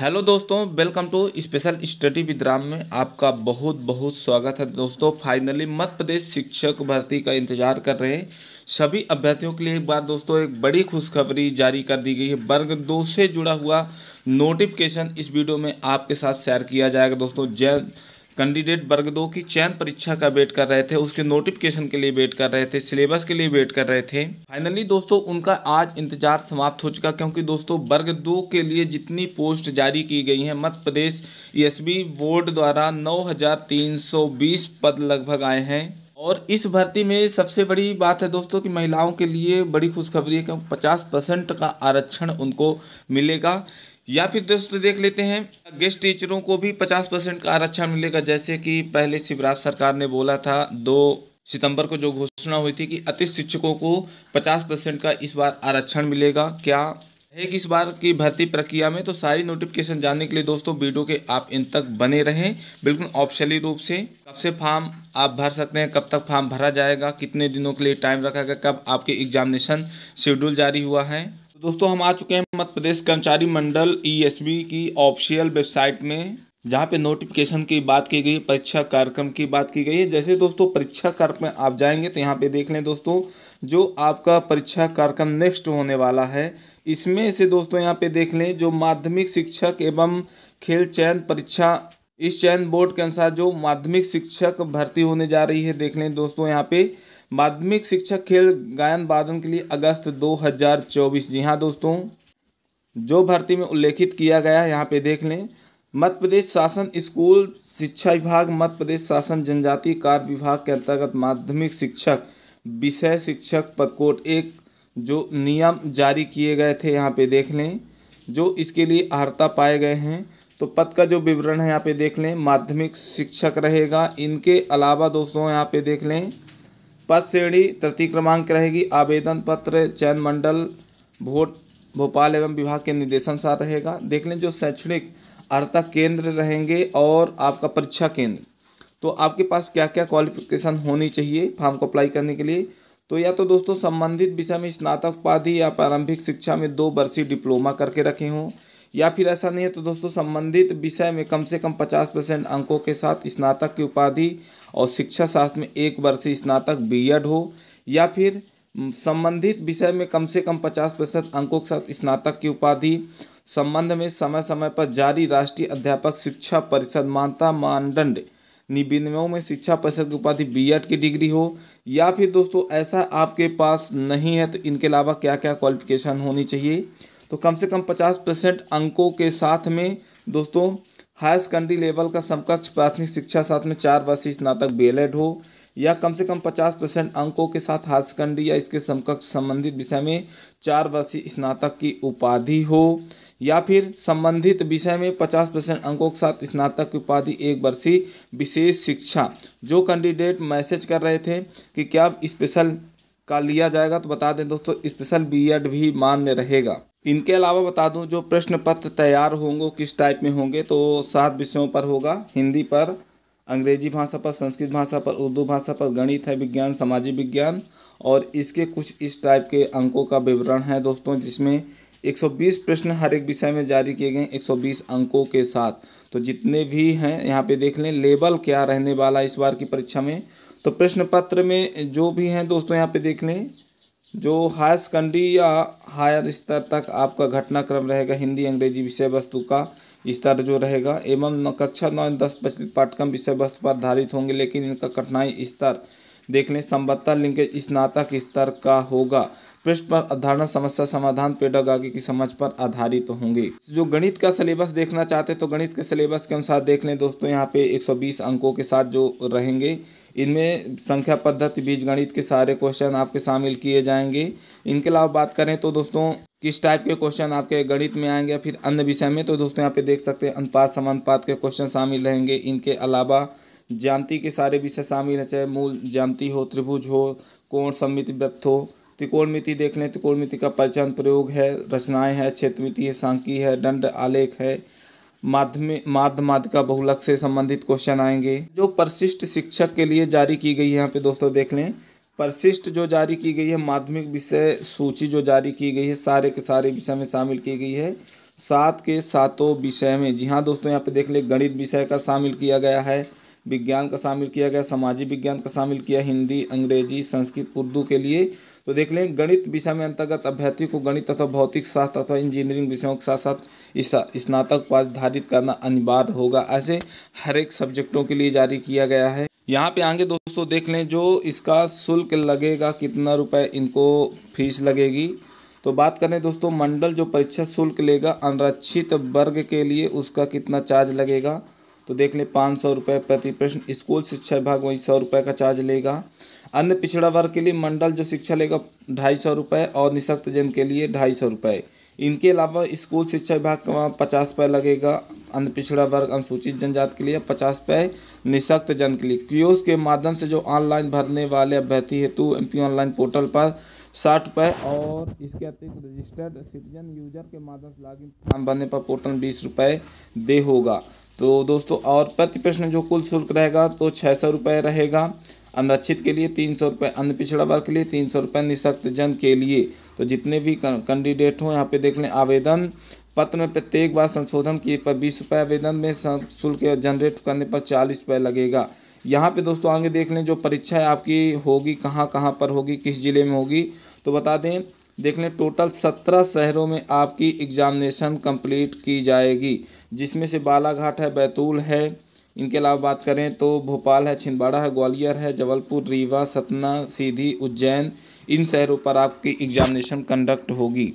hello दोस्तों welcome to special study with Ram में आपका बहुत बहुत स्वागत है दोस्तों फाइनली मध्य प्रदेश शिक्षक भर्ती का इंतजार कर रहे हैं सभी अभ्यर्थियों के लिए एक बार दोस्तों एक बड़ी खुशखबरी जारी कर दी गई है वर्ग दो से जुड़ा हुआ नोटिफिकेशन इस वीडियो में आपके साथ शेयर किया जाएगा दोस्तों जय कैंडिडेट वर्ग दो की चयन परीक्षा का वेट कर रहे थे उसके नोटिफिकेशन के लिए वेट कर रहे थे सिलेबस के लिए वेट कर रहे थे फाइनली दोस्तों उनका आज इंतजार समाप्त हो चुका क्योंकि दोस्तों वर्ग दो के लिए जितनी पोस्ट जारी की गई हैं Madhya Pradesh ESB e board द्वारा 9,320 पद लगभग आए हैं और इस भर्ती में सबसे बड़ी बात है दोस्तों कि महिलाओं के लिए बड़ी खुशखबरी है क्योंकि पचास परसेंट का आरक्षण उनको मिलेगा या फिर दोस्तों देख लेते हैं गेस्ट टीचरों को भी 50 परसेंट का आरक्षण मिलेगा जैसे कि पहले शिवराज सरकार ने बोला था दो सितंबर को जो घोषणा हुई थी कि अति शिक्षकों को 50 परसेंट का इस बार आरक्षण मिलेगा क्या है कि इस बार की भर्ती प्रक्रिया में तो सारी नोटिफिकेशन जानने के लिए दोस्तों वीडियो के आप इन तक बने रहें बिल्कुल ऑप्शनली रूप से कब से फॉर्म आप भर सकते हैं कब तक फॉर्म भरा जाएगा कितने दिनों के लिए टाइम रखा गया कब आपके एग्जामिनेशन शेड्यूल जारी हुआ है तो दोस्तों हम आ चुके हैं मध्य प्रदेश कर्मचारी मंडल ईएसबी e की ऑफिशियल वेबसाइट में जहाँ पे नोटिफिकेशन की बात की गई परीक्षा कार्यक्रम की बात की गई है जैसे दोस्तों परीक्षा कार्यक्रम आप जाएंगे तो यहाँ पे देख लें दोस्तों जो आपका परीक्षा कार्यक्रम नेक्स्ट होने वाला है इसमें से दोस्तों यहाँ पे देख लें जो माध्यमिक शिक्षक एवं खेल चयन परीक्षा इस चयन बोर्ड के अनुसार जो माध्यमिक शिक्षक भर्ती होने जा रही है देख लें दोस्तों यहाँ पे माध्यमिक शिक्षक खेल गायन वादन के लिए अगस्त 2024 जी हाँ दोस्तों जो भर्ती में उल्लेखित किया गया है यहाँ पे देख लें मध्य प्रदेश शासन स्कूल शिक्षा विभाग मध्य प्रदेश शासन जनजाति कार्य विभाग के अंतर्गत माध्यमिक शिक्षक विषय शिक्षक पदकोट एक जो नियम जारी किए गए थे यहाँ पे देख लें जो इसके लिए अर्ता पाए गए हैं तो पद का जो विवरण है यहाँ पे देख लें माध्यमिक शिक्षक रहेगा इनके अलावा दोस्तों यहाँ पे देख लें पद श्रेणी तृतीय क्रमांक रहेगी आवेदन पत्र चयन मंडल भोट भोपाल एवं विभाग के निर्देशानुसार रहेगा देख लें जो शैक्षणिक अर्थक केंद्र रहेंगे और आपका परीक्षा केंद्र तो आपके पास क्या क्या क्वालिफिकेशन होनी चाहिए फॉर्म को अप्लाई करने के लिए तो या तो दोस्तों संबंधित विषय में स्नातक उपाधि या प्रारंभिक शिक्षा में दो वर्षीय डिप्लोमा करके रखे हों या फिर ऐसा नहीं है तो दोस्तों संबंधित विषय में कम से कम पचास परसेंट अंकों के साथ स्नातक की उपाधि और शिक्षा शास्त्र में एक वर्षीय स्नातक बीएड हो या फिर संबंधित विषय में कम से कम पचास प्रतिशत अंकों के साथ स्नातक की उपाधि संबंध में समय समय पर जारी राष्ट्रीय अध्यापक शिक्षा परिषद मानता मानदंड निबंधों में शिक्षा परिषद की उपाधि बी की डिग्री हो या फिर दोस्तों ऐसा आपके पास नहीं है तो इनके अलावा क्या क्या क्वालिफिकेशन होनी चाहिए तो कम से कम पचास परसेंट अंकों के साथ में दोस्तों हायर सेकेंडरी लेवल का समकक्ष प्राथमिक शिक्षा साथ में चार वर्षीय स्नातक बी हो या कम से कम 50 परसेंट अंकों के साथ हायर सेकेंडरी या इसके समकक्ष संबंधित विषय में चार वर्षीय स्नातक की उपाधि हो या फिर संबंधित विषय में 50 परसेंट अंकों के साथ स्नातक की उपाधि एक वर्षीय विशेष शिक्षा जो कैंडिडेट मैसेज कर रहे थे कि क्या स्पेशल का लिया जाएगा तो बता दें दोस्तों स्पेशल बीएड भी मान्य रहेगा इनके अलावा बता दूं जो प्रश्न पत्र तैयार होंगे किस टाइप में होंगे तो सात विषयों पर होगा हिंदी पर अंग्रेजी भाषा पर संस्कृत भाषा पर उर्दू भाषा पर गणित है विज्ञान सामाजिक विज्ञान और इसके कुछ इस टाइप के अंकों का विवरण है दोस्तों जिसमें 120 प्रश्न हर एक विषय में जारी किए गए 120 अंकों के साथ तो जितने भी हैं यहाँ पे देख लें लेबल क्या रहने वाला इस बार की परीक्षा में तो प्रश्न पत्र में जो भी हैं दोस्तों यहाँ पे देख लें जो हायर सेकेंडरी या हायर स्तर तक आपका घटनाक्रम रहेगा हिंदी अंग्रेजी विषय वस्तु का स्तर जो रहेगा एवं कक्षा नौ दस प्रचलित पाठ्यक्रम विषय वस्तु पर आधारित होंगे लेकिन इनका कठिनाई स्तर देख लें संबत्ता लिंकेज स्नातक स्तर का होगा पृष्ठ पर अवधारणा समस्या समाधान पेडागागी की समझ पर आधारित तो होंगे जो गणित का सिलेबस देखना चाहते हैं तो गणित के सिलेबस के अनुसार देख लें दोस्तों यहाँ पे 120 अंकों के साथ जो रहेंगे इनमें संख्या पद्धति बीज गणित के सारे क्वेश्चन आपके शामिल किए जाएंगे इनके अलावा बात करें तो दोस्तों किस टाइप के क्वेश्चन आपके गणित में आएंगे या फिर अन्य विषय में तो दोस्तों यहाँ पे देख सकते हैं अनुपात समानुपात के क्वेश्चन शामिल रहेंगे इनके अलावा ज्यामिति के सारे विषय शामिल हैं चाहे मूल ज्यामिति हो त्रिभुज हो कोण सम्मित व्यक्त हो त्रिकोण मिति देख लें मिति का परिचय प्रयोग है रचनाएं हैं क्षेत्रमिति है सांकी है दंड आलेख है माध्यमिक माध्य माध्यिका बहुलक से संबंधित क्वेश्चन आएंगे जो परिशिष्ट शिक्षक के लिए जारी की गई है यहाँ पे दोस्तों देख लें परिशिष्ट जो जारी की गई है माध्यमिक विषय सूची जो जारी की गई है सारे के सारे विषय में शामिल की गई है सात के सातों विषय में जी हाँ दोस्तों यहाँ पे देख लें गणित विषय का शामिल किया गया है विज्ञान का शामिल किया गया सामाजिक विज्ञान का शामिल किया हिंदी अंग्रेजी संस्कृत उर्दू के लिए तो देख लें गणित विषय में अंतर्गत अभ्यर्थी को गणित तथा भौतिक शास्त्र तथा इंजीनियरिंग विषयों के साथ साथ स्नातक पाधारित करना अनिवार्य होगा ऐसे हर एक सब्जेक्टों के लिए जारी किया गया है यहाँ पे आगे दोस्तों देख लें जो इसका शुल्क लगेगा कितना रुपए इनको फीस लगेगी तो बात करें दोस्तों मंडल जो परीक्षा शुल्क लेगा अनरक्षित वर्ग के लिए उसका कितना चार्ज लगेगा तो देख लें पाँच सौ रुपये प्रति प्रश्न स्कूल शिक्षा विभाग वहीं सौ रुपये का चार्ज लेगा अन्य पिछड़ा वर्ग के लिए मंडल जो शिक्षा लेगा ढाई सौ रुपये और निःशक्त जन के लिए ढाई सौ रुपये इनके अलावा स्कूल शिक्षा विभाग का वहाँ पचास रुपये लगेगा अन्य पिछड़ा वर्ग अनुसूचित जनजाति के लिए पचास रुपये निःशक्त जन के लिए क्यूज के माध्यम से जो ऑनलाइन भरने वाले अभ्यर्थी हेतु एम ऑनलाइन पोर्टल पर साठ रुपये और इसके अतिरिक्त रजिस्टर्ड सिटीजन यूजर के माध्यम से इन फॉर्म भरने पर पोर्टल बीस रुपये दे होगा तो दोस्तों और प्रति प्रश्न जो कुल शुल्क रहेगा तो छः सौ रुपये रहेगा अनरक्षित के लिए तीन सौ रुपये अन्य पिछड़ा वर्ग के लिए तीन सौ रुपये निःशक्त जन के लिए तो जितने भी कैंडिडेट हों यहाँ पे देख लें आवेदन पत्र में प्रत्येक बार संशोधन किए पर बीस रुपये आवेदन में शुल्क जनरेट करने पर चालीस रुपये लगेगा यहाँ पे दोस्तों आगे देख लें जो परीक्षा आपकी होगी कहाँ कहाँ पर होगी किस ज़िले में होगी तो बता दें देख लें टोटल सत्रह शहरों में आपकी एग्जामिनेशन कंप्लीट की जाएगी जिसमें से बालाघाट है बैतूल है इनके अलावा बात करें तो भोपाल है छिंदवाड़ा है ग्वालियर है जबलपुर रीवा सतना सीधी उज्जैन इन शहरों पर आपकी एग्जामिनेशन कंडक्ट होगी